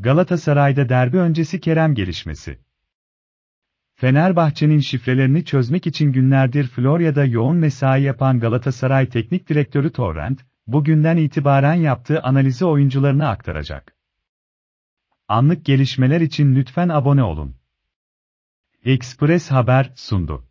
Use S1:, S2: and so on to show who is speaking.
S1: Galatasaray'da derbi öncesi Kerem gelişmesi. Fenerbahçe'nin şifrelerini çözmek için günlerdir Florya'da yoğun mesai yapan Galatasaray Teknik Direktörü Torrent, bugünden itibaren yaptığı analizi oyuncularına aktaracak. Anlık gelişmeler için lütfen abone olun. Express
S2: Haber sundu.